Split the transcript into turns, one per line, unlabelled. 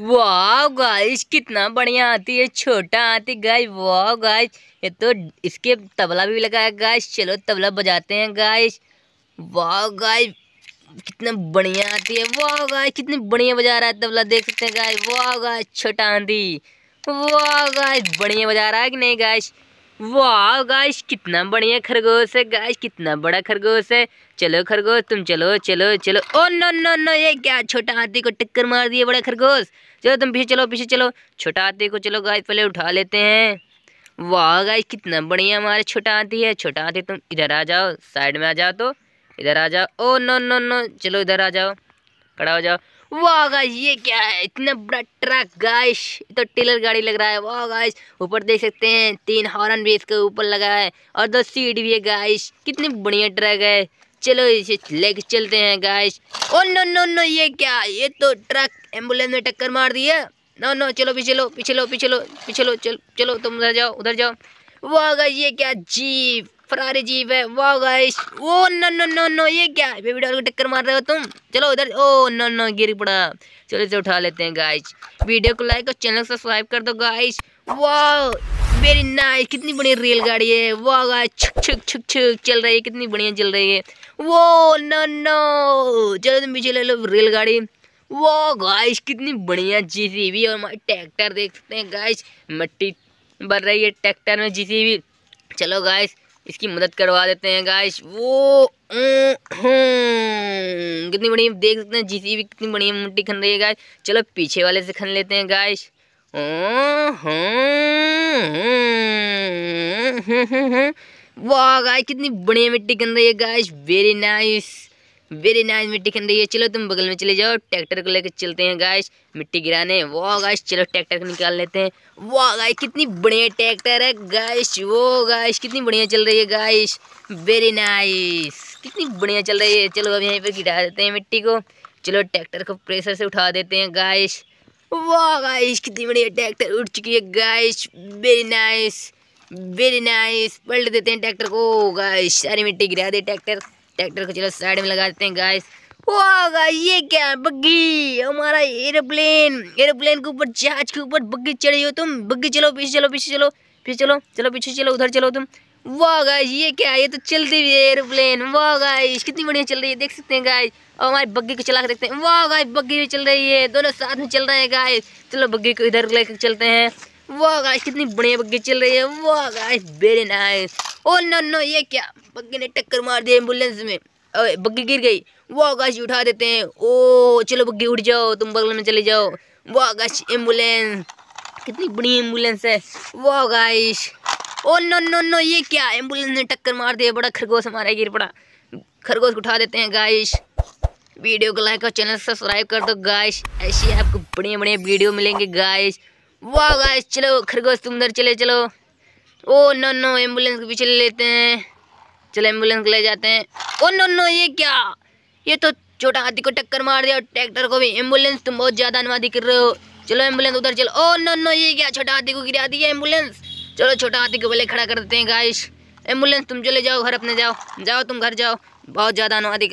वाह गाइस कितना बढ़िया आती है छोटा आती गाय वाह गाइस ये तो इसके तबला भी लगा गाइस चलो तबला बजाते हैं गाइस वाह गाइस कितना बढ़िया आती है वाह गाइस कितनी बढ़िया बजा रहा है तबला देख सकते हैं गाइस वाह गाइस छोटा आती वाह गाइस बढ़िया बजा रहा है कि नहीं गाइस वाह गाइस कितना बढ़िया खरगोश है गाइस कितना बड़ा खरगोश है चलो खरगोश तुम चलो चलो चलो ओ नो नो नो ये क्या छोटा हाथी को टक्कर मार दिए बड़ा खरगोश चलो तुम पीछे चलो पीछे चलो छोटा हाथी को चलो गाइस पहले उठा लेते हैं वाह गाइस कितना बढ़िया हमारे छोटा हाथी है छोटा हाथी तुम इधर आ जाओ साइड में आ जाओ तो इधर आ जाओ ओ नो नो नो चलो इधर आ जाओ खड़ा हो जाओ वाह गाइस ये क्या है इतना बड़ा ट्रक गाइस तो टेलर गाड़ी लग रहा है वाह गाइस ऊपर देख सकते हैं तीन हॉर्न भी इसके ऊपर लगा है और दो सीट भी है गाइस कितनी बढ़िया ट्रक है चलो इसे लेके चलते हैं guys oh no no no ये क्या ये तो ट्रक एम्बुलेंस में टक्कर मार दी है नो नो चलो पीछे लो पीछे लो पीछे लो पीछे लो चलो चलो तुम उधर जाओ उधर जाओ वाह गाइस ये क्या जीप फरारी जीप है वाह guys oh no no no no ये क्या है बेबी डॉल को टक्कर मार रहे हो तुम चलो उधर ओ नो नो गिर पड़ा चलो इसे उठा लेते हैं गाइस वीडियो को लाइक और चैनल सब्सक्राइब कर दो गाइस वाह वेरी नाइस कितनी बढ़िया रेल गाड़ी है वाह गाइस छुक छुक छुक छुक चल रही है कितनी बढ़िया चल रही है वो नो नो चलो तुम पीछे ले लो रेल गाड़ी वो गाइस कितनी बढ़िया जीसीबी और हमारे ट्रैक्टर देख सकते हैं गाइस मट्टी भर रही है ट्रैक्टर में जीसीबी चलो गाइस इसकी मदद करवा देते हैं गाइस वो हम्म, कितनी बड़ी देख सकते हैं जीसी भी कितनी बड़ी मिट्टी खन रही है गाइस चलो पीछे वाले से खन लेते हैं गाइस हम्म, हम्म, वाह गाइस कितनी बढ़िया मिट्टी खन रही है guys very nice very nice मिट्टी खन रही है चलो तुम बगल में चले जाओ ट्रैक्टर को लेकर चलते हैं गाइस मिट्टी गिराने वो गाइस चलो ट्रैक्टर को निकाल लेते हैं वो गाइस कितनी बढ़िया ट्रैक्टर है गाइस वो गाइस कितनी बढ़िया चल रही है गाइस वेरी नाइस कितनी बढ़िया चल रही है चलो अब यहीं पर गिरा देते हैं मिट्टी को चलो ट्रैक्टर को प्रेशर से उठा देते हैं गाइस वो गाइस कितनी बढ़िया ट्रैक्टर उठ चुकी है guys very nice very nice पलट देते हैं ट्रैक्टर को गाइस सारी मिट्टी गिरा दे ट्रैक्टर ट्रैक्टर को चलो साइड में लगा देते हैं गाइस ये क्या बग्गी हमारा एरोप्लेन एरोप्लेन के ऊपर जहाज के ऊपर बग्गी चढ़ी हो तुम बग्गी चलो पीछे चलो पीछे चलो पीछे चलो चलो पीछे चलो उधर चलो तुम वाह ये क्या ये तो चलती हुई है एरोप्लेन वाह गाइस कितनी बढ़िया चल रही है देख सकते हैं गाइस और हमारी बग्गी को चला कर देखते हैं वाह गाइस बग्गी भी चल रही है दोनों साथ में चल रहे हैं गाइस चलो बग्गी को इधर लेकर चलते हैं वाह गाइस कितनी बढ़िया बग्गी चल रही है वाह guys very nice oh no no ये क्या बग्गी ने टक्कर मार दी एम्बुलेंस में बग्गी गिर गई वो आकाश उठा देते हैं ओ चलो बग्गी उठ जाओ तुम बगल में चले जाओ वो आकाश एम्बुलेंस कितनी बड़ी एम्बुलेंस है वो guys oh no no no ये क्या एम्बुलेंस ने टक्कर मार दिया बड़ा खरगोश हमारा गिर पड़ा खरगोश उठा देते हैं गाइश वीडियो को लाइक और चैनल सब्सक्राइब कर दो गाइश ऐसी आपको बढ़िया बढ़िया वीडियो मिलेंगे गाइश वाह गाइश चलो खरगोश तुम उधर चले चलो ओ नो नो एम्बुलेंस के पीछे ले लेते हैं चलो एम्बुलेंस ले जाते हैं ओ नो नो ये क्या ये तो छोटा हाथी को टक्कर मार दिया और ट्रैक्टर को भी एम्बुलेंस तुम बहुत ज़्यादा अनुवादी कर रहे हो चलो एम्बुलेंस उधर चलो ओ नो नो ये क्या छोटा हाथी को गिरा दिया एम्बुलेंस चलो छोटा हाथी को पहले खड़ा कर देते हैं गाइश एम्बुलेंस तुम चले जाओ घर अपने जाओ जाओ तुम घर जाओ बहुत ज़्यादा अनुवादी